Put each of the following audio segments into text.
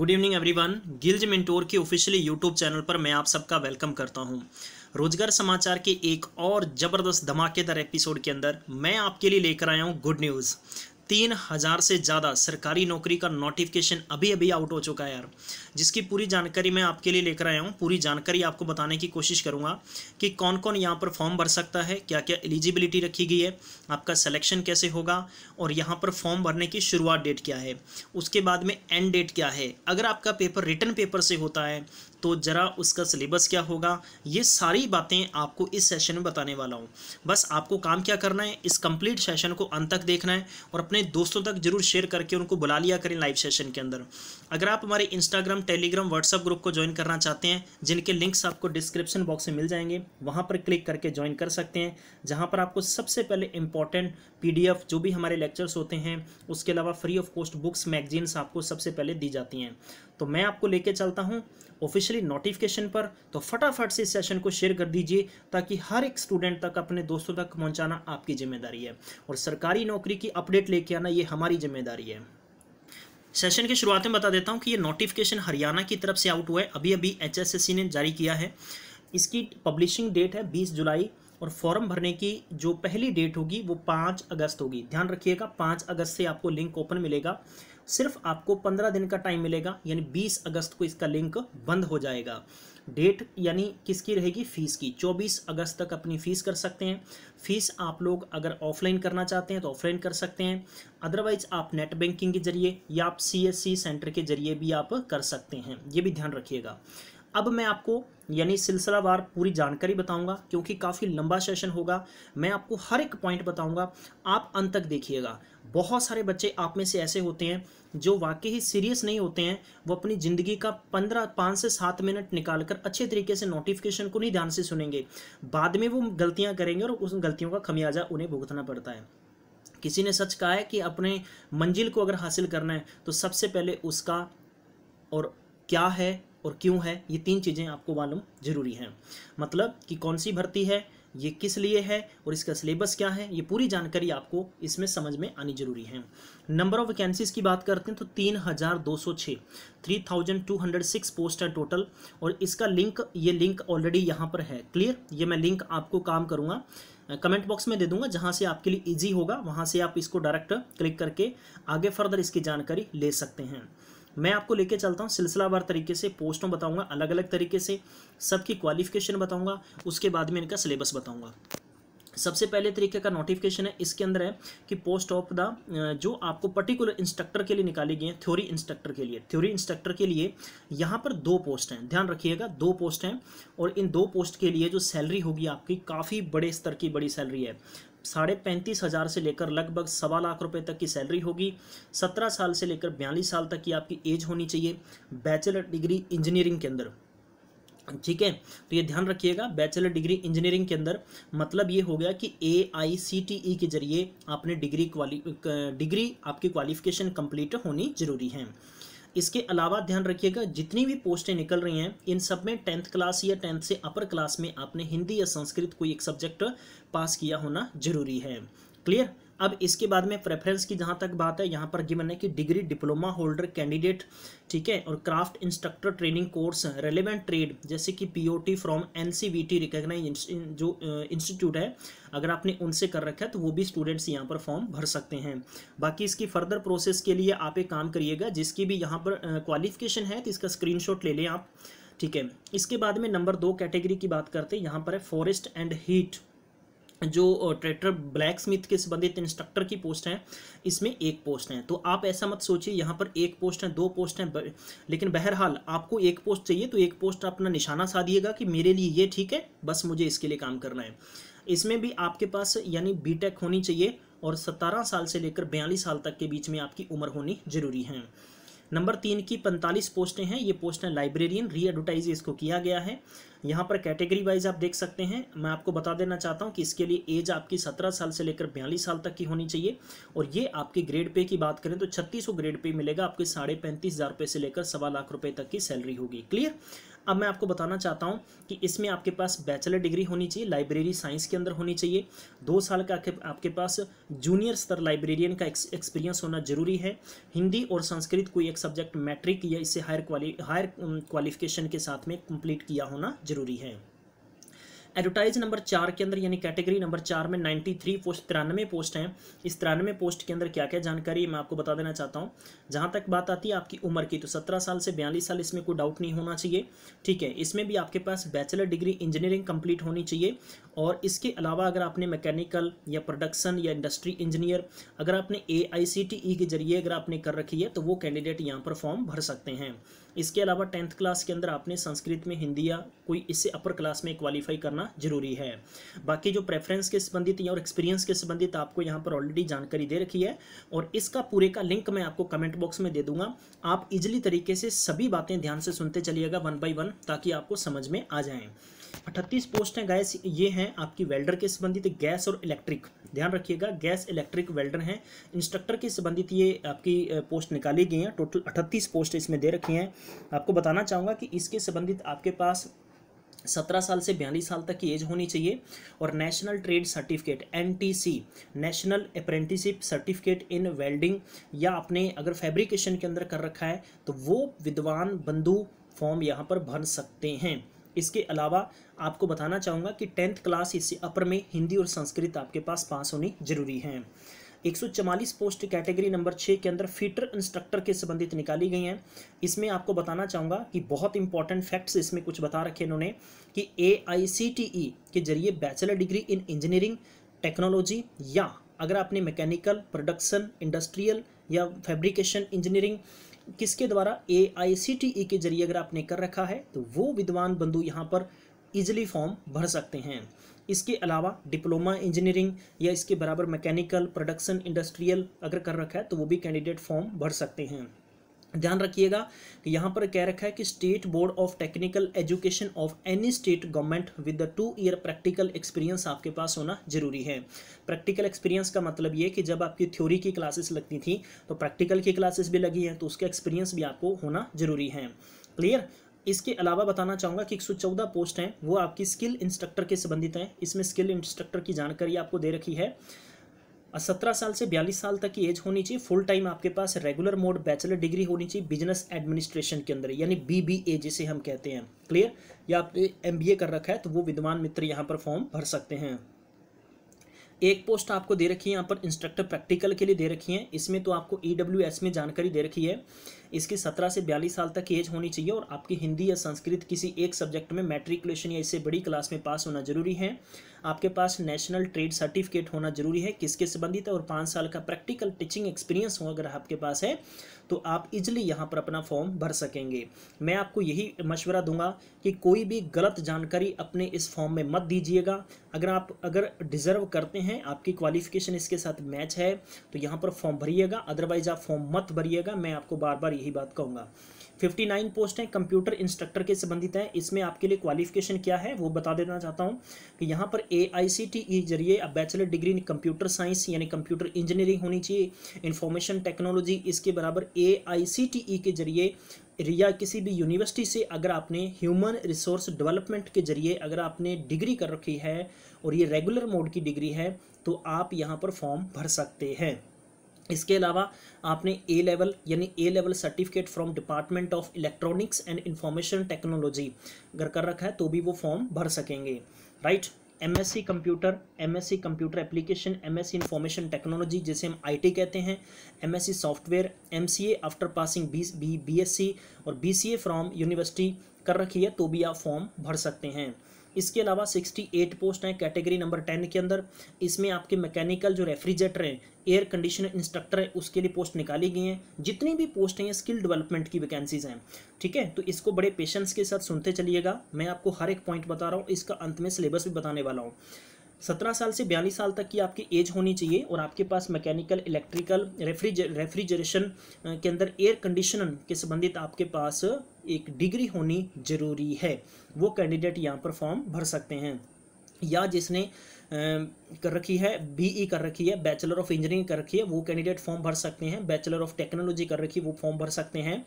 good evening everyone गिल्ज mentor के officially YouTube channel पर मैं आप सबका वेलकम करता हूं रोजगार समाचार के एक और ज़बरदस्त धमाकेदार एपिसोड के अंदर मैं आपके लिए लेकर आया हूं गुड न्यूज़ तीन हज़ार से ज़्यादा सरकारी नौकरी का नोटिफिकेशन अभी अभी आउट हो चुका है यार जिसकी पूरी जानकारी मैं आपके लिए लेकर आया हूँ पूरी जानकारी आपको बताने की कोशिश करूँगा कि कौन कौन यहाँ पर फॉर्म भर सकता है क्या क्या एलिजिबिलिटी रखी गई है आपका सिलेक्शन कैसे होगा और यहाँ पर फॉर्म भरने की शुरुआत डेट क्या है उसके बाद में एंड डेट क्या है अगर आपका पेपर रिटर्न पेपर से होता है तो ज़रा उसका सिलेबस क्या होगा ये सारी बातें आपको इस सेशन में बताने वाला हूँ बस आपको काम क्या करना है इस कंप्लीट सेशन को अंत तक देखना है और अपने दोस्तों तक जरूर शेयर करके उनको बुला लिया करें लाइव सेशन के अंदर अगर आप हमारे इंस्टाग्राम टेलीग्राम व्हाट्सअप ग्रुप को ज्वाइन करना चाहते हैं जिनके लिंक्स आपको डिस्क्रिप्शन बॉक्स में मिल जाएंगे वहाँ पर क्लिक करके ज्वाइन कर सकते हैं जहाँ पर आपको सबसे पहले इंपॉर्टेंट पीडीएफ जो भी हमारे लेक्चर्स होते हैं उसके अलावा free of cost books magazines आपको सबसे पहले दी जाती हैं तो मैं आपको लेके चलता हूँ ऑफिशियली नोटिफिकेशन पर तो फटाफट से इस सेशन को शेयर कर दीजिए ताकि हर एक स्टूडेंट तक अपने दोस्तों तक पहुँचाना आपकी जिम्मेदारी है और सरकारी नौकरी की अपडेट लेके आना ये हमारी जिम्मेदारी है सेशन की शुरुआत में बता देता हूँ कि ये नोटिफिकेशन हरियाणा की तरफ से आउट हुआ है अभी अभी एच ने जारी किया है इसकी पब्लिशिंग डेट है बीस जुलाई और फॉर्म भरने की जो पहली डेट होगी वो पाँच अगस्त होगी ध्यान रखिएगा पाँच अगस्त से आपको लिंक ओपन मिलेगा सिर्फ आपको पंद्रह दिन का टाइम मिलेगा यानी बीस अगस्त को इसका लिंक बंद हो जाएगा डेट यानी किसकी रहेगी फ़ीस की चौबीस अगस्त तक अपनी फ़ीस कर सकते हैं फ़ीस आप लोग अगर ऑफलाइन करना चाहते हैं तो ऑफलाइन कर सकते हैं अदरवाइज आप नेट बैंकिंग के जरिए या आप सी सेंटर के जरिए भी आप कर सकते हैं ये भी ध्यान रखिएगा अब मैं आपको यानी सिलसिलावार पूरी जानकारी बताऊंगा क्योंकि काफ़ी लंबा सेशन होगा मैं आपको हर एक पॉइंट बताऊंगा आप अंत तक देखिएगा बहुत सारे बच्चे आप में से ऐसे होते हैं जो वाकई ही सीरियस नहीं होते हैं वो अपनी ज़िंदगी का पंद्रह पाँच से सात मिनट निकाल कर अच्छे तरीके से नोटिफिकेशन को नहीं ध्यान से सुनेंगे बाद में वो गलतियाँ करेंगे और उस गलतियों का खमियाजा उन्हें भुगतना पड़ता है किसी ने सच कहा है कि अपने मंजिल को अगर हासिल करना है तो सबसे पहले उसका और क्या है और क्यों है ये तीन चीज़ें आपको मालूम जरूरी हैं मतलब कि कौन सी भर्ती है ये किस लिए है और इसका सिलेबस क्या है ये पूरी जानकारी आपको इसमें समझ में आनी जरूरी है नंबर ऑफ वैकेंसीज की बात करते हैं तो तीन हज़ार दो सौ छः three thousand two hundred six post है टोटल और इसका लिंक ये लिंक ऑलरेडी यहाँ पर है क्लियर ये मैं लिंक आपको काम करूँगा कमेंट बॉक्स में दे दूंगा जहाँ से आपके लिए ईजी होगा वहाँ से आप इसको डायरेक्ट क्लिक करके आगे फर्दर इसकी जानकारी ले सकते हैं मैं आपको लेके चलता हूँ सिलसिलावार तरीके से पोस्टों बताऊँगा अलग अलग तरीके से सबकी क्वालिफिकेशन बताऊँगा उसके बाद में इनका सिलेबस बताऊँगा सबसे पहले तरीके का नोटिफिकेशन है इसके अंदर है कि पोस्ट ऑफ द जो आपको पर्टिकुलर इंस्ट्रक्टर के लिए निकाली गई है थ्योरी इंस्ट्रक्टर के लिए थ्योरी इंस्ट्रक्टर के लिए यहाँ पर दो पोस्ट हैं ध्यान रखिएगा दो पोस्ट हैं और इन दो पोस्ट के लिए जो सैलरी होगी आपकी काफ़ी बड़े स्तर की बड़ी सैलरी है साढ़े पैंतीस हज़ार से लेकर लगभग सवा लाख रुपए तक की सैलरी होगी सत्रह साल से लेकर बयालीस साल तक की आपकी एज होनी चाहिए बैचलर डिग्री इंजीनियरिंग के अंदर ठीक है तो ये ध्यान रखिएगा बैचलर डिग्री इंजीनियरिंग के अंदर मतलब ये हो गया कि ए आई सी टी ई के जरिए आपने डिग्री क्वाली डिग्री आपकी क्वालिफिकेशन कंप्लीट होनी जरूरी है इसके अलावा ध्यान रखिएगा जितनी भी पोस्टें निकल रही हैं इन सब में टेंथ क्लास या टेंथ से अपर क्लास में आपने हिंदी या संस्कृत कोई एक सब्जेक्ट पास किया होना जरूरी है क्लियर अब इसके बाद में प्रेफरेंस की जहाँ तक बात है यहाँ पर गिवन है कि डिग्री डिप्लोमा होल्डर कैंडिडेट ठीक है और craft instructor training course relevant trade जैसे कि पीओटी फ्रॉम एनसीवीटी रिकॉग्नाइज जो इंस्टीट्यूट है अगर आपने उनसे कर रखा है तो वो भी स्टूडेंट्स यहाँ पर फॉर्म भर सकते हैं बाकी इसकी फर्दर प्रोसेस के लिए आप एक काम करिएगा जिसकी भी यहाँ पर क्वालिफिकेशन है तो इसका शॉट ले लें आप ठीक है इसके बाद में नंबर दो कैटेगरी की बात करते हैं यहाँ पर है फॉरेस्ट एंड हीट जो ट्रेटर ब्लैक स्मिथ के संबंधित इंस्ट्रक्टर की पोस्ट है इसमें एक पोस्ट है तो आप ऐसा मत सोचिए यहाँ पर एक पोस्ट है दो पोस्ट हैं लेकिन बहरहाल आपको एक पोस्ट चाहिए तो एक पोस्ट अपना निशाना साधिएगा कि मेरे लिए ये ठीक है बस मुझे इसके लिए काम करना है इसमें भी आपके पास यानी बी होनी चाहिए और सतारह साल से लेकर बयालीस साल तक के बीच में आपकी उम्र होनी जरूरी है नंबर तीन की पैंतालीस पोस्टें हैं ये पोस्ट लाइब्रेरियन री एडवर्टाइज इसको किया गया है यहाँ पर कैटेगरी वाइज आप देख सकते हैं मैं आपको बता देना चाहता हूँ कि इसके लिए एज आपकी सत्रह साल से लेकर बयालीस साल तक की होनी चाहिए और ये आपके ग्रेड पे की बात करें तो छत्तीस ग्रेड पे मिलेगा आपके साढ़े पैंतीस हज़ार रुपये से लेकर सवा लाख रुपये तक की सैलरी होगी क्लियर अब मैं आपको बताना चाहता हूँ कि इसमें आपके पास बैचलर डिग्री होनी चाहिए लाइब्रेरी साइंस के अंदर होनी चाहिए दो साल का आपके पास जूनियर स्तर लाइब्रेरियन का एक्सपीरियंस होना जरूरी है हिंदी और संस्कृत कोई एक सब्जेक्ट मैट्रिक या इससे हायर क्वालि हायर क्वालिफिकेशन के साथ में कंप्लीट किया होना जरूरी है एडवर्टाइज नंबर चार के अंदर यानी कैटेगरी नंबर चार में नाइन्टी थ्री पोस्ट तिरानवे पोस्ट हैं इस तिरानवे पोस्ट के अंदर क्या क्या जानकारी मैं आपको बता देना चाहता हूँ जहाँ तक बात आती है आपकी उम्र की तो सत्रह साल से बयालीस साल इसमें कोई डाउट नहीं होना चाहिए ठीक है इसमें भी आपके पास बैचलर डिग्री इंजीनियरिंग कम्प्लीट होनी चाहिए और इसके अलावा अगर आपने मैकेनिकल या प्रोडक्शन या इंडस्ट्री इंजीनियर अगर आपने ए e के जरिए अगर आपने कर रखी है तो वो कैंडिडेट यहाँ पर फॉर्म भर सकते हैं इसके अलावा टेंथ क्लास के अंदर आपने संस्कृत में हिंदी या कोई इससे अपर क्लास में क्वालिफाई करना जरूरी है बाकी जो प्रेफरेंस के संबंधित या और एक्सपीरियंस के संबंधित आपको यहाँ पर ऑलरेडी जानकारी दे रखी है और इसका पूरे का लिंक मैं आपको कमेंट बॉक्स में दे दूंगा आप इजिली तरीके से सभी बातें ध्यान से सुनते चलिएगा वन बाई वन ताकि आपको समझ में आ जाएँ अठतीस पोस्ट हैं गैस ये हैं आपकी वेल्डर के संबंधित गैस और इलेक्ट्रिक ध्यान रखिएगा गैस इलेक्ट्रिक वेल्डर हैं इंस्ट्रक्टर के संबंधित ये आपकी पोस्ट निकाली गई हैं टोटल 38 पोस्ट इसमें दे रखी हैं आपको बताना चाहूँगा कि इसके संबंधित आपके पास सत्रह साल से बयालीस साल तक की एज होनी चाहिए और national trade certificate and national apprenticeship certificate in welding या आपने अगर फैब्रिकेशन के अंदर कर रखा है तो वो विद्वान बंधु फॉर्म यहाँ पर भर सकते हैं इसके अलावा आपको बताना चाहूँगा कि टेंथ क्लास इससे अपर में हिंदी और संस्कृत आपके पास पास होनी जरूरी है एक पोस्ट कैटेगरी नंबर छः के अंदर फीटर इंस्ट्रक्टर के संबंधित निकाली गई हैं इसमें आपको बताना चाहूँगा कि बहुत इंपॉर्टेंट फैक्ट्स इसमें कुछ बता रखे इन्होंने कि ए e के जरिए bachelor degree in engineering technology या अगर आपने मैकेनिकल प्रोडक्शन इंडस्ट्रियल या फैब्रिकेशन इंजीनियरिंग किसके द्वारा ए आई सी टी ई के जरिए अगर आपने कर रखा है तो वो विद्वान बंधु यहाँ पर इजिली फॉर्म भर सकते हैं इसके अलावा डिप्लोमा इंजीनियरिंग या इसके बराबर मैकेनिकल प्रोडक्शन इंडस्ट्रियल अगर कर रखा है तो वो भी कैंडिडेट फॉर्म भर सकते हैं ध्यान रखिएगा कि यहाँ पर कह रखा है कि state board of technical education of any state government with the two year practical experience आपके पास होना जरूरी है प्रैक्टिकल एक्सपीरियंस का मतलब ये कि जब आपकी थ्योरी की क्लासेस लगती थी तो प्रैक्टिकल की क्लासेस भी लगी हैं तो उसका एक्सपीरियंस भी आपको होना जरूरी है क्लियर इसके अलावा बताना चाहूँगा कि 114 पोस्ट हैं वो आपकी स्किल इंस्ट्रक्टर के संबंधित हैं इसमें स्किल इंस्ट्रक्टर की जानकारी आपको दे रखी है सत्रह साल से बयालीस साल तक की एज होनी चाहिए फुल टाइम आपके पास रेगुलर मोड बैचलर डिग्री होनी चाहिए बिजनेस एडमिनिस्ट्रेशन के अंदर यानी बीबीए जिसे हम कहते हैं क्लियर या आपने एमबीए कर रखा है तो वो विद्वान मित्र यहाँ पर फॉर्म भर सकते हैं एक पोस्ट आपको दे रखी है यहाँ पर इंस्ट्रक्टर प्रैक्टिकल के लिए दे रखी है इसमें तो आपको ई e में जानकारी दे रखी है इसकी सत्रह से बयालीस साल तक एज होनी चाहिए और आपकी हिंदी या संस्कृत किसी एक सब्जेक्ट में मैट्रिकुलेशन या इससे बड़ी क्लास में पास होना जरूरी है आपके पास नेशनल ट्रेड सर्टिफिकेट होना जरूरी है किसके संबंधित और पाँच साल का प्रैक्टिकल टीचिंग एक्सपीरियंस हो अगर आपके पास है तो आप इजिली यहाँ पर अपना फॉर्म भर सकेंगे मैं आपको यही मशवरा दूंगा कि कोई भी गलत जानकारी अपने इस फॉर्म में मत दीजिएगा अगर आप अगर डिज़र्व करते हैं आपकी क्वालिफिकेशन इसके साथ मैच है तो यहाँ पर फॉर्म भरिएगा अदरवाइज़ आप फॉर्म मत भरिएगा मैं आपको बार बार यही बात कहूँगा फिफ्टी नाइन पोस्ट हैं कंप्यूटर इंस्ट्रक्टर के संबंधित हैं इसमें आपके लिए क्वालिफिकेशन क्या है वो बता देना चाहता हूँ कि यहाँ पर ए आई सी टी ई जरिए अब bachelor degree in computer science यानी कंप्यूटर इंजीनियरिंग होनी चाहिए इन्फॉर्मेशन टेक्नोलॉजी इसके बराबर ए आई सी टी ई के जरिए या किसी भी यूनिवर्सिटी से अगर आपने ह्यूमन रिसोर्स डेवलपमेंट के जरिए अगर आपने डिग्री कर रखी है और ये रेगुलर मोड की डिग्री है तो आप यहाँ पर फॉर्म भर सकते हैं इसके अलावा आपने ए लेवल यानी A level certificate from department of electronics and information technology अगर कर रखा है तो भी वो फॉर्म भर सकेंगे right M S C computer M S C computer application M S C information technology जिसे हम आई टी कहते हैं M S C software M C A after passing B B S C और B C A from university कर रखी है तो भी आप फॉर्म भर सकते हैं इसके अलावा 68 पोस्ट हैं कैटेगरी नंबर 10 के अंदर इसमें आपके मैकेनिकल जो रेफ्रिजरेटर हैं एयर कंडीशनर इंस्ट्रक्टर है उसके लिए पोस्ट निकाली गई हैं जितनी भी पोस्ट हैं स्किल डेवलपमेंट की वैकेंसीज हैं ठीक है तो इसको बड़े पेशेंस के साथ सुनते चलिएगा मैं आपको हर एक पॉइंट बता रहा हूँ इसका अंत में सिलेबस भी बताने वाला हूँ सत्रह साल से बयालीस साल तक की आपकी एज होनी चाहिए और आपके पास मैकेनिकल इलेक्ट्रिकल रेफ्रिज रेफ्रिजरेशन के अंदर एयर कंडीशनर के संबंधित आपके पास एक डिग्री होनी ज़रूरी है वो कैंडिडेट यहाँ पर फॉर्म भर सकते हैं या जिसने कर रखी है बीई e कर रखी है बैचलर ऑफ इंजीनियरिंग कर रखी है वो कैंडिडेट फॉर्म भर सकते हैं बैचलर ऑफ टेक्नोलॉजी कर रखी है वो फॉर्म भर सकते हैं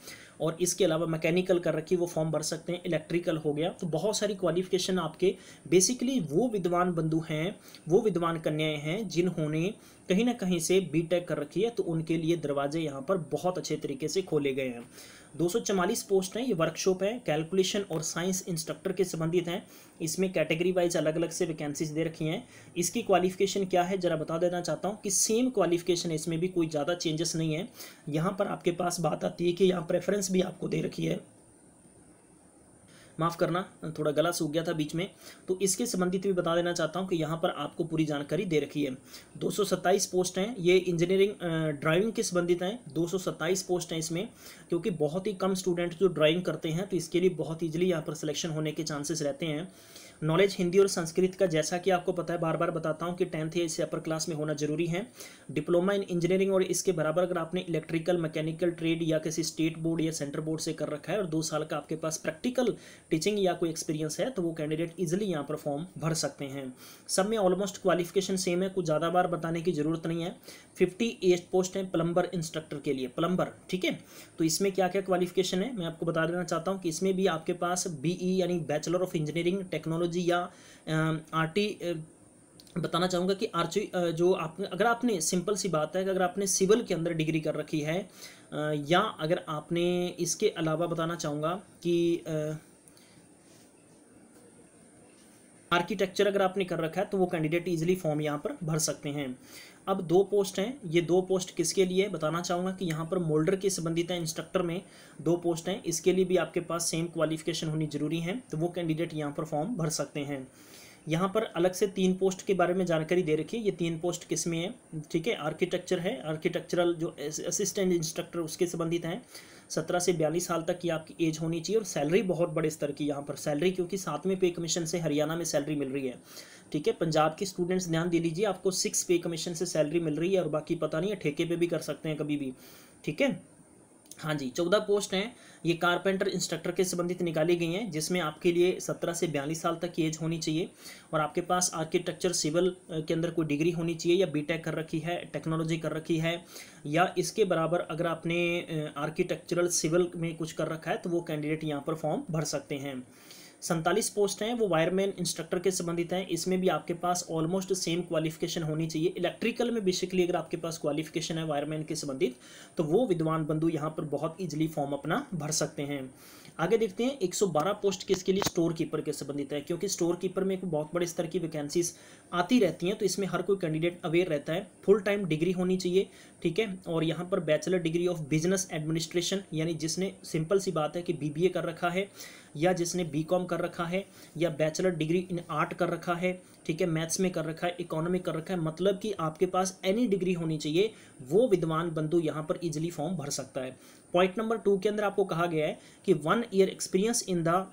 और इसके अलावा मैकेनिकल कर रखी है वो फॉर्म भर सकते हैं इलेक्ट्रिकल हो गया तो बहुत सारी क्वालिफिकेशन आपके बेसिकली वो विद्वान बंधु हैं वो विद्वान कन्याएँ हैं जिन्होंने कहीं ना कहीं से बी कर रखी है तो उनके लिए दरवाजे यहाँ पर बहुत अच्छे तरीके से खोले गए हैं दो पोस्ट हैं ये वर्कशॉप है कैलकुलेशन और साइंस इंस्ट्रक्टर के संबंधित हैं इसमें कैटेगरी वाइज अलग अलग से वैकेंसीज दे रखी हैं इसकी क्वालिफिकेशन क्या है ज़रा बता देना चाहता हूँ कि सेम क्वालिफिकेशन है इसमें भी कोई ज़्यादा चेंजेस नहीं है यहाँ पर आपके पास बात आती है कि यहाँ प्रेफरेंस भी आपको दे रखी है माफ़ करना थोड़ा गला सूख गया था बीच में तो इसके संबंधित भी बता देना चाहता हूँ कि यहाँ पर आपको पूरी जानकारी दे रखी है दो पोस्ट हैं ये इंजीनियरिंग ड्राइविंग के संबंधित हैं दो पोस्ट हैं इसमें क्योंकि बहुत ही कम स्टूडेंट जो ड्राइविंग करते हैं तो इसके लिए बहुत ईजिली यहाँ पर सिलेक्शन होने के चांसेस रहते हैं नॉलेज हिंदी और संस्कृत का जैसा कि आपको पता है बार बार बताता हूँ कि टेंथ या इससे अपर क्लास में होना जरूरी है डिप्लोमा इन इंजीनियरिंग और इसके बराबर अगर आपने इलेक्ट्रिकल मैकेनिकल ट्रेड या किसी स्टेट बोर्ड या सेंटर बोर्ड से कर रखा है और दो साल का आपके पास प्रैक्टिकल टीचिंग या कोई एक्सपीरियंस है तो वो कैंडिडेट ईजिली यहाँ पर फॉर्म भर सकते हैं सब में ऑलमोस्ट क्वालिफिकेशन सेम है कुछ ज़्यादा बार बताने की ज़रूरत नहीं है फिफ्टी एट पोस्ट है प्लम्बर इंस्ट्रक्टर के लिए प्लम्बर ठीक है तो इसमें क्या क्या क्वालिफिकेशन है मैं आपको बता देना चाहता हूँ कि इसमें भी आपके पास बी e यानी bachelor of engineering technology technology या आर बताना चाहूँगा कि आर जो आप अगर आपने सिंपल सी बात है कि अगर आपने सिविल के अंदर डिग्री कर रखी है या अगर आपने इसके अलावा बताना चाहूँगा कि आर्किटेक्चर अगर आपने कर रखा है तो वो कैंडिडेट इजीली फॉर्म यहाँ पर भर सकते हैं अब दो पोस्ट हैं ये दो पोस्ट किसके लिए बताना चाहूँगा कि यहाँ पर मोल्डर के संबंधित हैं इंस्ट्रक्टर में दो पोस्ट हैं इसके लिए भी आपके पास सेम क्वालिफिकेशन होनी जरूरी है तो वो कैंडिडेट यहाँ पर फॉर्म भर सकते हैं यहाँ पर अलग से तीन पोस्ट के बारे में जानकारी दे रखी है ये तीन पोस्ट किस में है ठीक है आर्किटेक्चर है आर्किटेक्चरल जो असिस्टेंट इंस्ट्रक्टर उसके संबंधित हैं सत्रह से बयालीस साल तक की आपकी एज होनी चाहिए और सैलरी बहुत बड़े स्तर की यहाँ पर सैलरी क्योंकि सातवें पे कमीशन से हरियाणा में सैलरी मिल रही है ठीक है पंजाब के स्टूडेंट्स ध्यान दे लीजिए आपको सिक्स पे कमीशन से सैलरी मिल रही है और बाकी पता नहीं है ठेके पे भी कर सकते हैं कभी भी ठीक है हाँ जी चौदह पोस्ट हैं ये कारपेंटर इंस्ट्रक्टर के संबंधित निकाली गई हैं जिसमें आपके लिए सत्रह से बयालीस साल तक की एज होनी चाहिए और आपके पास आर्किटेक्चर सिविल के अंदर कोई डिग्री होनी चाहिए या बीटेक कर रखी है टेक्नोलॉजी कर रखी है या इसके बराबर अगर आपने आर्किटेक्चरल सिविल में कुछ कर रखा है तो वो कैंडिडेट यहाँ पर फॉर्म भर सकते हैं सैंतालीस पोस्ट हैं वो वायरमैन इंस्ट्रक्टर के संबंधित हैं इसमें भी आपके पास ऑलमोस्ट सेम क्वालिफिकेशन होनी चाहिए इलेक्ट्रिकल में बेसिकली अगर आपके पास क्वालिफिकेशन है वायरमैन के संबंधित तो वो विद्वान बंधु यहाँ पर बहुत ईजिली फॉर्म अपना भर सकते हैं आगे देखते हैं 112 पोस्ट किसके लिए स्टोर कीपर के संबंधित है क्योंकि स्टोर कीपर में बहुत बड़े स्तर की वैकेंसीज आती रहती हैं तो इसमें हर कोई कैंडिडेट अवेयर रहता है फुल टाइम डिग्री होनी चाहिए ठीक है और यहाँ पर bachelor degree of business administration यानी जिसने सिंपल सी बात है कि बीबीए कर रखा है या जिसने बीकॉम कर रखा है या बैचलर डिग्री इन आर्ट कर रखा है ठीक है मैथ्स में कर रखा है इकोनॉमिक कर रखा है मतलब कि आपके पास एनी डिग्री होनी चाहिए वो विद्वान बंधु यहाँ पर इजिली फॉर्म भर सकता है पॉइंट नंबर टू के अंदर आपको कहा गया है कि one year experience in the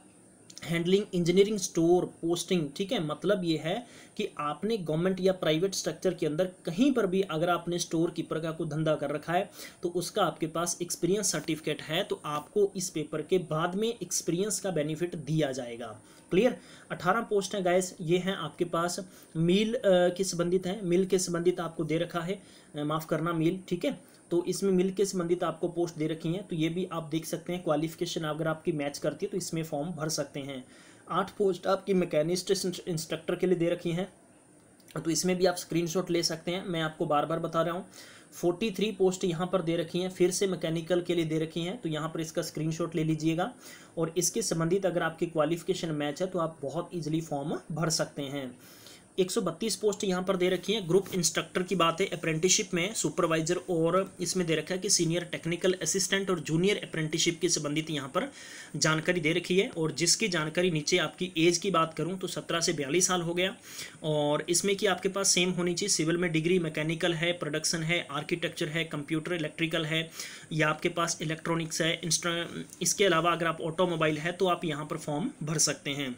handling engineering store posting ठीक है मतलब ये है कि आपने गवर्नमेंट या प्राइवेट स्ट्रक्चर के अंदर कहीं पर भी अगर आपने स्टोर कीपर का कोई धंधा कर रखा है तो उसका आपके पास एक्सपीरियंस सर्टिफिकेट है तो आपको इस पेपर के बाद में एक्सपीरियंस का बेनिफिट दिया जाएगा क्लियर अठारह पोस्ट हैं गाइस ये हैं आपके पास मील के संबंधित हैं मील के संबंधित आपको दे रखा है माफ़ करना मील ठीक है तो इसमें मिल के संबंधित आपको पोस्ट दे रखी हैं तो ये भी आप देख सकते हैं क्वालिफिकेशन अगर आपकी मैच करती है तो इसमें फॉर्म भर सकते हैं आठ पोस्ट आपकी मैकेनिस्ट इंस्ट्रक्टर के लिए दे रखी हैं तो इसमें भी आप स्क्रीनशॉट ले सकते हैं मैं आपको बार बार बता रहा हूँ फोर्टी थ्री पोस्ट यहाँ पर दे रखी हैं फिर से मैकेनिकल के लिए दे रखी हैं तो यहाँ पर इसका स्क्रीनशॉट ले लीजिएगा और इसके संबंधित अगर आपकी क्वालिफिकेशन मैच है तो आप बहुत ईजिली फॉर्म भर सकते हैं 132 पोस्ट यहाँ पर दे रखी है ग्रुप इंस्ट्रक्टर की बात है अप्रेंटिसशिप में सुपरवाइजर और इसमें दे रखा है कि सीनियर टेक्निकल असिस्टेंट और जूनियर अप्रेंटिसशिप के संबंधित यहाँ पर जानकारी दे रखी है और जिसकी जानकारी नीचे आपकी एज की बात करूँ तो सत्रह से बयालीस साल हो गया और इसमें कि आपके पास सेम होनी चाहिए सिविल में डिग्री मैकेनिकल है प्रोडक्शन है आर्किटेक्चर है कंप्यूटर इलेक्ट्रिकल है या आपके पास इलेक्ट्रॉनिक्स है इसके अलावा अगर आप ऑटोमोबाइल है तो आप यहाँ पर फॉर्म भर सकते हैं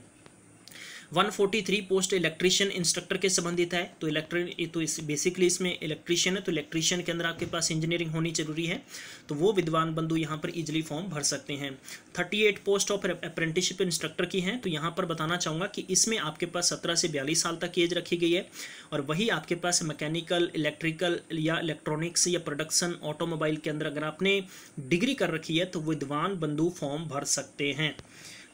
143 पोस्ट इलेक्ट्रीशियन इंस्ट्रक्टर के संबंधित है तो इलेक्ट्रिक तो इस बेसिकली इसमें इलेक्ट्रीशियन है तो इलेक्ट्रिशियन के अंदर आपके पास इंजीनियरिंग होनी जरूरी है तो वो विद्वान बंधु यहाँ पर इजिली फॉर्म भर सकते हैं 38 पोस्ट ऑफ अप्रेंटिसशिप इंस्ट्रक्टर की हैं तो यहाँ पर बताना चाहूँगा कि इसमें आपके पास सत्रह से बयालीस साल तक एज रखी गई है और वही आपके पास मैकेनिकल इलेक्ट्रिकल या इलेक्ट्रॉनिक्स या प्रोडक्शन ऑटोमोबाइल के अंदर अगर आपने डिग्री कर रखी है तो विद्वान बंधु फॉर्म भर सकते हैं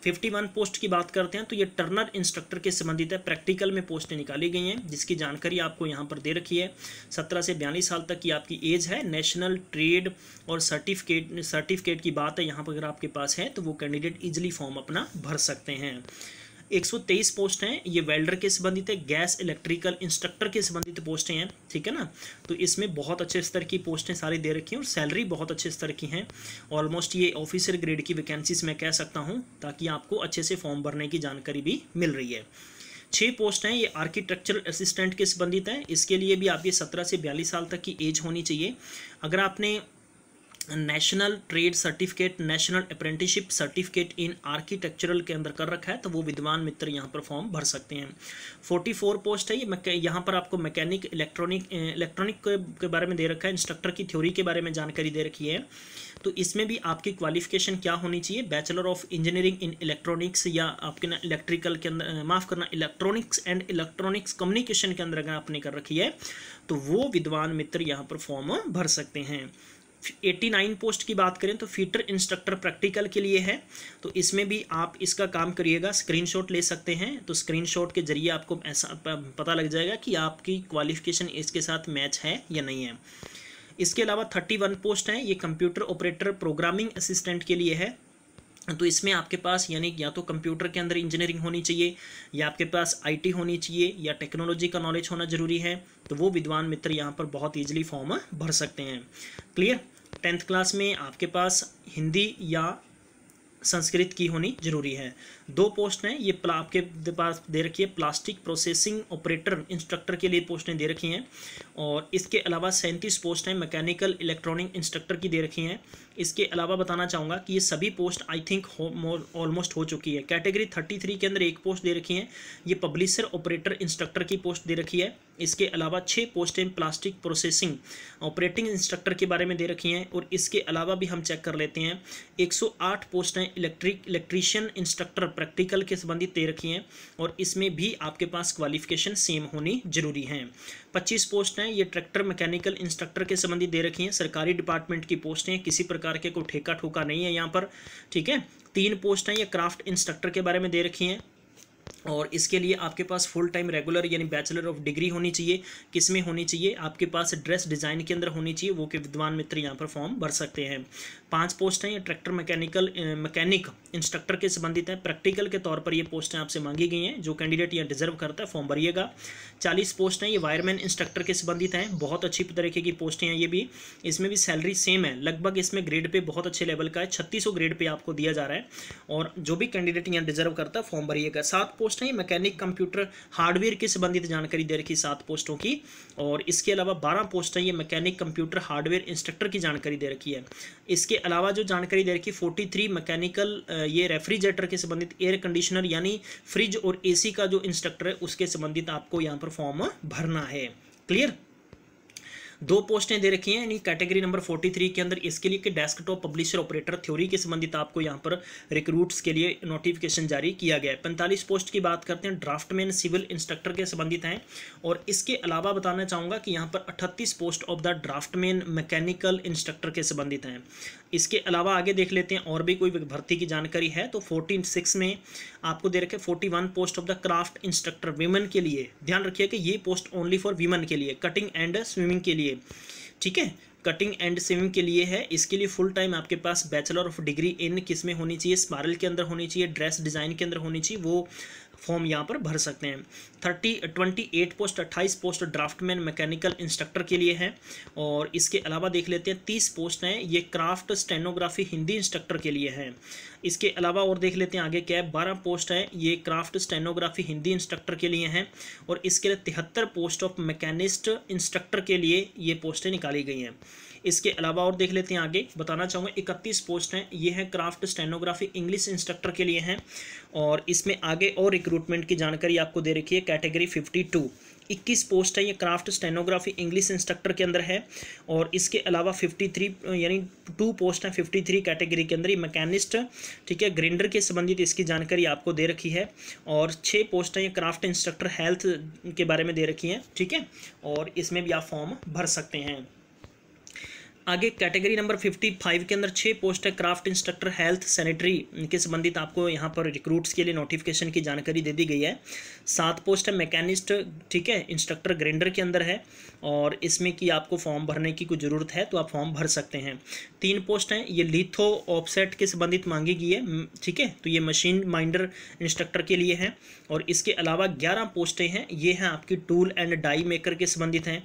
51 पोस्ट की बात करते हैं तो ये टर्नर इंस्ट्रक्टर के संबंधित है प्रैक्टिकल में पोस्टें निकाली गई हैं जिसकी जानकारी आपको यहाँ पर दे रखी है 17 से बयालीस साल तक की आपकी एज है नेशनल ट्रेड और सर्टिफिकेट सर्टिफिकेट की बात है यहाँ पर अगर आपके पास है तो वो कैंडिडेट ईजिली फॉर्म अपना भर सकते हैं 123 पोस्ट हैं ये वेल्डर के संबंधित है गैस इलेक्ट्रिकल इंस्ट्रक्टर के संबंधित पोस्टें हैं ठीक है ना तो इसमें बहुत अच्छे स्तर की पोस्टें सारी दे रखी हैं और सैलरी बहुत अच्छे स्तर की हैं ऑलमोस्ट ये ऑफिसर ग्रेड की वैकेंसीज मैं कह सकता हूँ ताकि आपको अच्छे से फॉर्म भरने की जानकारी भी मिल रही है छः पोस्ट हैं ये आर्किटेक्चरल असिस्टेंट के संबंधित हैं इसके लिए भी आपकी सत्रह से बयालीस साल तक की एज होनी चाहिए अगर आपने national trade certificate national apprenticeship certificate in architectural के अंदर कर रखा है तो वो विद्वान मित्र यहाँ पर फॉर्म भर सकते हैं 44 पोस्ट है ये यहाँ पर आपको मैकेनिक इलेक्ट्रॉनिक इलेक्ट्रॉनिक के बारे में दे रखा है इंस्ट्रक्टर की थ्योरी के बारे में जानकारी दे रखी है तो इसमें भी आपकी क्वालिफिकेशन क्या होनी चाहिए bachelor of engineering in electronics या आपके ना इलेक्ट्रिकल के अंदर माफ़ करना इलेक्ट्रॉनिक्स एंड इलेक्ट्रॉनिक्स कम्युनिकेशन के अंदर अगर आपने कर रखी है तो वो विद्वान मित्र यहाँ पर फॉर्म भर सकते हैं नाइन पोस्ट की बात करें तो फीटर इंस्ट्रक्टर प्रैक्टिकल के लिए है तो इसमें भी आप इसका काम करिएगा स्क्रीनशॉट ले सकते हैं तो स्क्रीनशॉट के जरिए आपको ऐसा पता लग जाएगा कि आपकी क्वालिफिकेशन इसके साथ मैच है या नहीं है इसके अलावा थर्टी वन पोस्ट हैं ये कंप्यूटर ऑपरेटर प्रोग्रामिंग असिस्टेंट के लिए है तो इसमें आपके पास यानी या तो कंप्यूटर के अंदर इंजीनियरिंग होनी चाहिए या आपके पास आईटी होनी चाहिए या टेक्नोलॉजी का नॉलेज होना जरूरी है तो वो विद्वान मित्र यहाँ पर बहुत ईजिली फॉर्म भर सकते हैं क्लियर टेंथ क्लास में आपके पास हिंदी या संस्कृत की होनी जरूरी है दो पोस्ट हैं ये आपके पास दे रखी है प्लास्टिक प्रोसेसिंग ऑपरेटर इंस्ट्रक्टर के लिए पोस्टें दे रखी हैं और इसके अलावा सैंतीस पोस्ट हैं मैकेनिकल इलेक्ट्रॉनिक इंस्ट्रक्टर की दे रखी हैं इसके अलावा बताना चाहूँगा कि ये सभी पोस्ट आई थिंक ऑलमोस्ट हो चुकी है कैटेगरी थर्टी थ्री के अंदर एक पोस्ट दे रखी है ये पब्लिशर ऑपरेटर इंस्ट्रक्टर की पोस्ट दे रखी है इसके अलावा छः पोस्टें प्लास्टिक प्रोसेसिंग ऑपरेटिंग इंस्ट्रक्टर के बारे में दे रखी हैं और इसके अलावा भी हम चेक कर लेते हैं 108 पोस्टें इलेक्ट्रिक इलेक्ट्रीशियन इंस्ट्रक्टर प्रैक्टिकल के संबंधित दे रखी हैं और इसमें भी आपके पास क्वालिफिकेशन सेम होनी ज़रूरी हैं पच्चीस पोस्ट हैं ये ट्रैक्टर मैकेनिकल इंस्ट्रक्टर के संबंधी दे रखी हैं सरकारी डिपार्टमेंट की पोस्ट हैं किसी प्रकार के कोई ठेका ठोका नहीं है यहाँ पर ठीक है तीन पोस्ट हैं ये क्राफ्ट इंस्ट्रक्टर के बारे में दे रखी हैं और इसके लिए आपके पास फुल टाइम रेगुलर यानी बैचलर ऑफ डिग्री होनी चाहिए किस में होनी चाहिए आपके पास ड्रेस डिज़ाइन के अंदर होनी चाहिए वो के विद्वान मित्र यहाँ पर फॉर्म भर सकते हैं पांच पोस्ट हैं ये ट्रैक्टर मैकेनिकल मैकेनिक इंस्ट्रक्टर के संबंधित हैं प्रैक्टिकल के तौर पर ये पोस्टें आपसे मांगी गई हैं जो कैंडिडेट यहाँ डिजर्व करता है फॉर्म भरिएगा चालीस पोस्ट हैं ये वायरमैन इंस्ट्रक्टर के संबंधित हैं बहुत अच्छी तरीके की पोस्टें हैं ये भी इसमें भी सैलरी सेम है लगभग इसमें ग्रेड पे बहुत अच्छे लेवल का है छत्तीस ग्रेड पे आपको दिया जा रहा है और जो भी कैंडिडेट यहाँ डिजर्व करता है फॉर्म भरिएगा सात पोस्ट पोस्ट है मैकेनिक कंप्यूटर हार्डवेयर के संबंधित जानकारी दे रखी सात पोस्टों की और इसके अलावा बारह पोस्ट है ये मैकेनिक कंप्यूटर हार्डवेयर इंस्ट्रक्टर की जानकारी दे रखी है इसके अलावा जो जानकारी दे रखी फोर्टी थ्री मैकेनिकल ये रेफ्रिजरेटर के संबंधित एयर कंडीशनर यानी फ्रिज और ए का जो इंस्ट्रक्टर है उसके संबंधित आपको यहाँ पर फॉर्म भरना है क्लियर दो पोस्टें दे रखी हैं यानी कैटेगरी नंबर 43 के अंदर इसके लिए कि डेस्कटॉप पब्लिशर ऑपरेटर थ्योरी के संबंधित आपको यहाँ पर रिक्रूट्स के लिए नोटिफिकेशन जारी किया गया है पैंतालीस पोस्ट की बात करते हैं ड्राफ्टमैन सिविल इंस्ट्रक्टर के संबंधित हैं और इसके अलावा बताना चाहूँगा कि यहाँ पर अट्ठतीस post of the draughtsman mechanical instructor के संबंधित हैं इसके अलावा आगे देख लेते हैं और भी कोई भर्ती की जानकारी है तो फोर्टी सिक्स में आपको दे रखे forty one post of the craft instructor women के लिए ध्यान रखिए कि ये पोस्ट ओनली फॉर वीमेन के लिए कटिंग एंड स्विमिंग के लिए लिए ठीक है कटिंग एंड सेविंग के लिए है इसके लिए फुल टाइम आपके पास बैचलर ऑफ डिग्री इन किस में होनी चाहिए स्पारल के अंदर होनी चाहिए ड्रेस डिज़ाइन के अंदर होनी चाहिए वो फॉर्म यहाँ पर भर सकते हैं थर्टी ट्वेंटी एट पोस्ट अट्ठाईस पोस्ट ड्राफ्टमैन मैकेनिकल इंस्ट्रक्टर के लिए हैं और इसके अलावा देख लेते हैं तीस पोस्ट हैं ये क्राफ्ट स्टेनोग्राफी हिंदी इंस्ट्रक्टर के लिए हैं इसके अलावा और देख लेते हैं आगे क्या है बारह पोस्ट हैं ये क्राफ्ट स्टेनोग्राफी हिंदी इंस्ट्रक्टर के लिए हैं और इसके लिए तिहत्तर पोस्ट ऑफ मैकेनिस्ट इंस्ट्रक्टर के लिए ये पोस्टें निकाली गई हैं इसके अलावा और देख लेते हैं आगे बताना चाहूँगा इकतीस पोस्ट हैं ये हैं क्राफ्ट स्टेनोग्राफी इंग्लिश इंस्ट्रक्टर के लिए हैं और इसमें आगे और रिक्रूटमेंट की जानकारी आपको दे रखी है कैटेगरी फिफ्टी टू इक्कीस पोस्ट है ये क्राफ्ट स्टेनोग्राफी इंग्लिश इंस्ट्रक्टर के अंदर है और इसके अलावा फिफ्टी थ्री यानी टू पोस्ट हैं फिफ्टी थ्री कैटेगरी के अंदर ये मैकेनिस्ट ठीक है ग्रेंडर के संबंधित इसकी जानकारी आपको दे रखी है और छः पोस्ट हैं ये क्राफ्ट इंस्ट्रक्टर हेल्थ के बारे में दे रखी हैं ठीक है और इसमें भी आप फॉर्म भर सकते हैं आगे कैटेगरी नंबर 55 के अंदर छः पोस्ट है क्राफ्ट इंस्ट्रक्टर हेल्थ सैनिटरी के संबंधित आपको यहाँ पर रिक्रूट्स के लिए नोटिफिकेशन की जानकारी दे दी गई है सात पोस्ट है मैकेनिस्ट ठीक है इंस्ट्रक्टर ग्रेंडर के अंदर है और इसमें कि आपको फॉर्म भरने की कोई ज़रूरत है तो आप फॉर्म भर सकते हैं तीन पोस्ट हैं ये लिथो ऑफसेट के संबंधित मांगी गई है ठीक है तो ये मशीन माइंडर इंस्ट्रक्टर के लिए हैं और इसके अलावा ग्यारह पोस्टें हैं ये हैं आपकी टूल एंड डाई मेकर के संबंधित हैं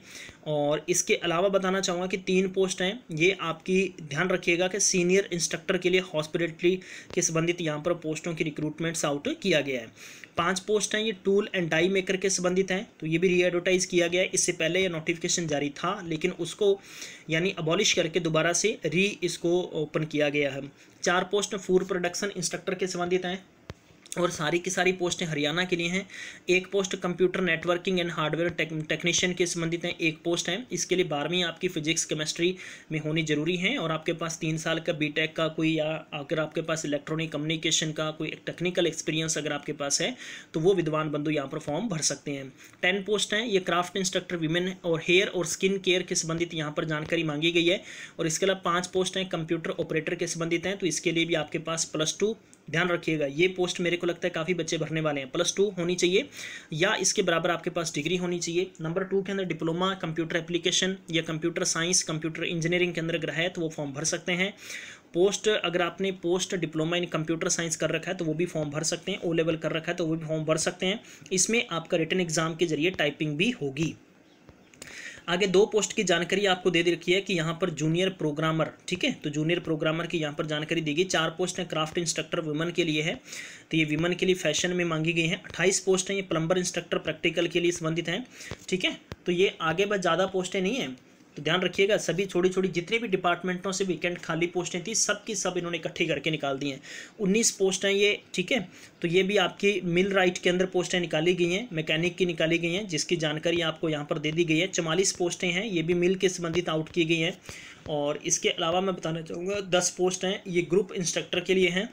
और इसके अलावा बताना चाहूँगा कि तीन पोस्ट हैं हैं ये आपकी ध्यान रखिएगा कि सीनियर इंस्ट्रक्टर के लिए हॉस्पिटलिटी के संबंधित यहाँ पर पोस्टों की रिक्रूटमेंट्स आउट किया गया है पांच पोस्ट हैं ये टूल एंड डाई मेकर के संबंधित हैं तो ये भी रीएडवर्टाइज किया गया है इससे पहले ये नोटिफिकेशन जारी था लेकिन उसको यानी अबॉलिश करके दोबारा से री इसको ओपन किया गया है चार पोस्ट फूड प्रोडक्शन इंस्ट्रक्टर के संबंधित हैं और सारी की सारी पोस्टें हरियाणा के लिए हैं एक post computer networking and hardware technician के संबंधित हैं एक पोस्ट है इसके लिए बारहवीं आपकी फिजिक्स केमिस्ट्री में होनी जरूरी है और आपके पास तीन साल का बीटेक का कोई या अगर आपके पास इलेक्ट्रॉनिक कम्युनिकेशन का कोई टेक्निकल एक्सपीरियंस अगर आपके पास है तो वो विद्वान बंधु यहाँ पर फॉर्म भर सकते हैं टेन पोस्ट हैं ये क्राफ्ट इंस्ट्रक्टर वीमेन और हेयर और स्किन केयर के संबंधित यहाँ पर जानकारी मांगी गई है और इसके अलावा पाँच पोस्ट हैं कंप्यूटर ऑपरेटर के संबंधित हैं तो इसके लिए भी आपके पास प्लस टू ध्यान रखिएगा ये पोस्ट मेरे को लगता है काफ़ी बच्चे भरने वाले हैं प्लस टू होनी चाहिए या इसके बराबर आपके पास डिग्री होनी चाहिए नंबर टू के अंदर डिप्लोमा कंप्यूटर एप्लीकेशन या कंप्यूटर साइंस कंप्यूटर इंजीनियरिंग के अंदर अगर है तो वो फॉर्म भर सकते हैं पोस्ट अगर आपने post diploma in computer science कर रखा है तो वो भी फॉर्म भर सकते हैं ओ लेवल कर रखा है तो वो भी फॉर्म भर सकते हैं इसमें आपका रिटर्न एग्जाम के जरिए टाइपिंग भी होगी आगे दो पोस्ट की जानकारी आपको दे दे रखी है कि यहाँ पर जूनियर प्रोग्रामर ठीक है तो जूनियर प्रोग्रामर की यहाँ पर जानकारी दी गई चार पोस्ट हैं क्राफ्ट इंस्ट्रक्टर वुमन के लिए है तो ये वुमन के लिए फैशन में मांगी गई हैं अट्ठाईस पोस्ट हैं ये प्लम्बर इंस्ट्रक्टर प्रैक्टिकल के लिए संबंधित हैं ठीक है तो ये आगे बस ज़्यादा पोस्टें नहीं हैं तो ध्यान रखिएगा सभी छोटी छोटी जितनी भी डिपार्टमेंटों से वीकेंड खाली पोस्टें थी सब की सब इन्होंने इकट्ठी करके निकाल दी हैं उन्नीस पोस्ट हैं ये ठीक है तो ये भी आपकी मिल राइट के अंदर पोस्टें निकाली गई हैं मैकेनिक की निकाली गई हैं जिसकी जानकारी आपको यहाँ पर दे दी गई है चवालीस पोस्टें हैं ये भी मिल के संबंधित आउट की गई हैं और इसके अलावा मैं बताना चाहूँगा दस पोस्ट हैं ये ग्रुप इंस्ट्रक्टर के लिए हैं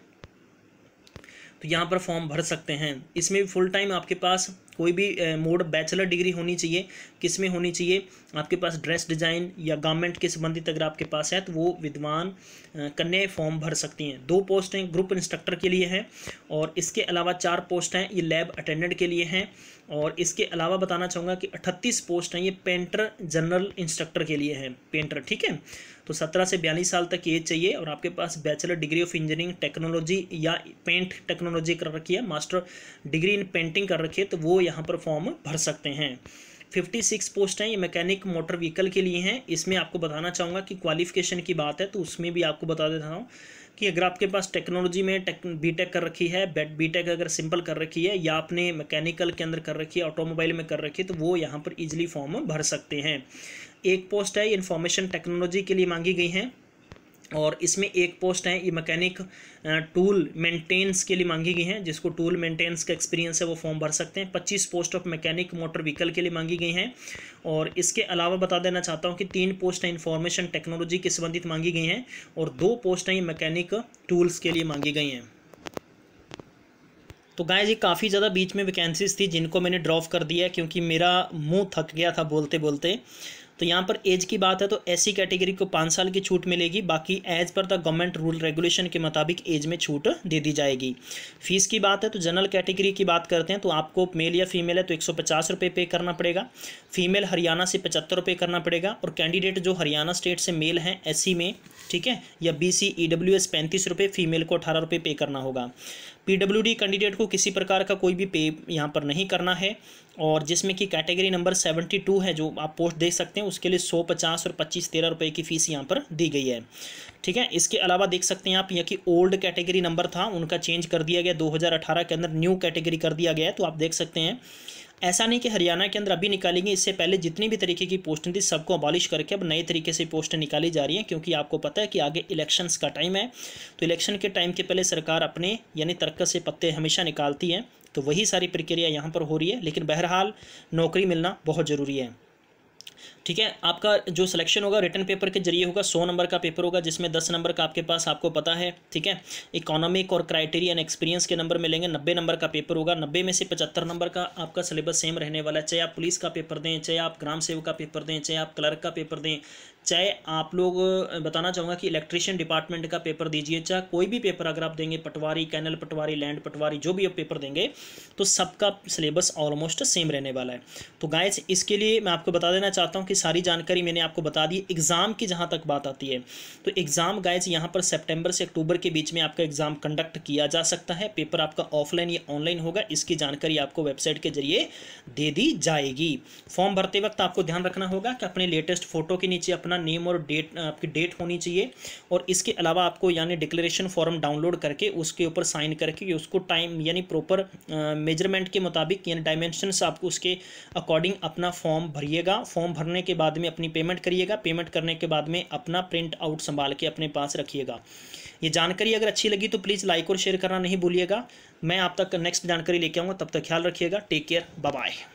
तो यहाँ पर फॉर्म भर सकते हैं इसमें भी फुल टाइम आपके पास कोई भी मोड बैचलर डिग्री होनी चाहिए किस में होनी चाहिए आपके पास ड्रेस डिज़ाइन या गारमेंट के संबंधित अगर आपके पास है तो वो विद्वान कन्या फॉर्म भर सकती हैं दो पोस्ट हैं ग्रुप इंस्ट्रक्टर के लिए हैं और इसके अलावा चार पोस्ट हैं ये लैब अटेंडेंट के लिए हैं और इसके अलावा बताना चाहूँगा कि 38 पोस्ट हैं ये पेंटर जनरल इंस्ट्रक्टर के लिए हैं पेंटर ठीक है तो 17 से बयालीस साल तक ये चाहिए और आपके पास bachelor degree of engineering technology या पेंट टेक्नोलॉजी कर रखी है मास्टर डिग्री इन पेंटिंग कर रखी है तो वो यहाँ पर फॉर्म भर सकते हैं फिफ्टी सिक्स पोस्ट हैं ये मैकेनिक मोटर व्हीकल के लिए हैं इसमें आपको बताना चाहूँगा कि क्वालिफिकेशन की बात है तो उसमें भी आपको बता देता हूँ कि अगर आपके पास टेक्नोलॉजी में टेक बी टेक कर रखी है बेट बी टेक अगर सिंपल कर रखी है या आपने मैकेनिकल के अंदर कर रखी है ऑटोमोबाइल में कर रखी है तो वो यहाँ पर ईजिली फॉर्म भर सकते हैं एक पोस्ट है इन्फॉर्मेशन टेक्नोलॉजी के लिए मांगी गई हैं और इसमें एक पोस्ट है ये मैकेनिक टूल मेंटेनेंस के लिए मांगी गई हैं जिसको टूल मेंटेनेंस का एक्सपीरियंस है वो फॉर्म भर सकते हैं पच्चीस post of mechanic motor vehicle के लिए मांगी गई हैं और इसके अलावा बता देना चाहता हूँ कि तीन पोस्ट हैं इन्फॉर्मेशन टेक्नोलॉजी के संबंधित मांगी गई हैं और दो पोस्ट हैं ये मैकेनिक टूल्स के लिए मांगी गई हैं तो गाय जी काफ़ी ज़्यादा बीच में वैकेंसीज थी जिनको मैंने ड्रॉप कर दिया क्योंकि मेरा मुंह थक गया था बोलते बोलते तो यहाँ पर एज की बात है तो ऐसी कैटेगरी को पाँच साल की छूट मिलेगी बाकी as per the government rule regulation के मुताबिक एज में छूट दे दी जाएगी फीस की बात है तो जनरल कैटेगरी की बात करते हैं तो आपको मेल या फीमेल है तो एक सौ पे करना पड़ेगा फीमेल हरियाणा से पचहत्तर रुपये करना पड़ेगा और कैंडिडेट जो हरियाणा स्टेट से मेल हैं एस में ठीक है या B C E W S पैंतीस रुपये फीमेल को अठारह रुपये पे करना होगा पीडब्ल्यूडी कैंडिडेट को किसी प्रकार का कोई भी पे यहाँ पर नहीं करना है और जिसमें कि कैटेगरी नंबर सेवेंटी टू है जो आप पोस्ट देख सकते हैं उसके लिए सौ पचास और पच्चीस तेरह रुपये की फ़ीस यहाँ पर दी गई है ठीक है इसके अलावा देख सकते हैं आप यहाँ की ओल्ड कैटेगरी नंबर था उनका चेंज कर दिया गया दो के अंदर न्यू कैटेगरी कर दिया गया है तो आप देख सकते हैं ऐसा नहीं कि हरियाणा के अंदर अभी निकालेंगे इससे पहले जितनी भी तरीके की पोस्टें थी सबको अबॉलिश करके अब नए तरीके से पोस्टें निकाली जा रही हैं क्योंकि आपको पता है कि आगे इलेक्शंस का टाइम है तो इलेक्शन के टाइम के पहले सरकार अपने यानी तर्क से पत्ते हमेशा निकालती है तो वही सारी प्रक्रिया यहाँ पर हो रही है लेकिन बहरहाल नौकरी मिलना बहुत ज़रूरी है ठीक है आपका जो सिलेक्शन होगा रिटर्न पेपर के जरिए होगा सौ नंबर का पेपर होगा जिसमें दस नंबर का आपके पास आपको पता है ठीक है इकोनॉमिक और क्राइटेरिया एंड एक्सपीरियंस के नंबर मिलेंगे नब्बे नंबर का पेपर होगा नब्बे में से पचहत्तर नंबर का आपका सिलेबस सेम रहने वाला है चाहे आप पुलिस का पेपर दें चाहे आप ग्राम सेवक का पेपर दें चाहे आप क्लर्क का पेपर दें चाहे आप लोग बताना चाहूँगा कि इलेक्ट्रिशियन डिपार्टमेंट का पेपर दीजिए चाहे कोई भी पेपर अगर आप देंगे पटवारी कैनल पटवारी लैंड पटवारी जो भी आप पेपर देंगे तो सबका सिलेबस ऑलमोस्ट सेम रहने वाला है तो गाइस इसके लिए मैं आपको बता देना चाहता हूँ कि सारी जानकारी मैंने आपको बता दी एग्ज़ाम की जहाँ तक बात आती है तो एग्ज़ाम गाइज यहाँ पर सेप्टेम्बर से अक्टूबर के बीच में आपका एग्ज़ाम कंडक्ट किया जा सकता है पेपर आपका ऑफलाइन या ऑनलाइन होगा इसकी जानकारी आपको वेबसाइट के जरिए दे दी जाएगी फॉर्म भरते वक्त आपको ध्यान रखना होगा कि अपने लेटेस्ट फोटो के नीचे अपना अपना नेम और डेट आपकी डेट होनी चाहिए और इसके अलावा आपको यानी डिक्लेरेशन फॉर्म डाउनलोड करके उसके ऊपर साइन करके उसको टाइम यानी प्रॉपर मेजरमेंट के मुताबिक यानी डायमेंशन आपको उसके अकॉर्डिंग अपना फॉर्म भरिएगा फॉर्म भरने के बाद में अपनी पेमेंट करिएगा पेमेंट करने के बाद में अपना प्रिंट आउट संभाल के अपने पास रखिएगा ये जानकारी अगर अच्छी लगी तो प्लीज़ लाइक और शेयर करना नहीं भूलिएगा मैं आप तक नेक्स्ट जानकारी लेके आऊँगा तब तक ख्याल रखिएगा टेक केयर बाय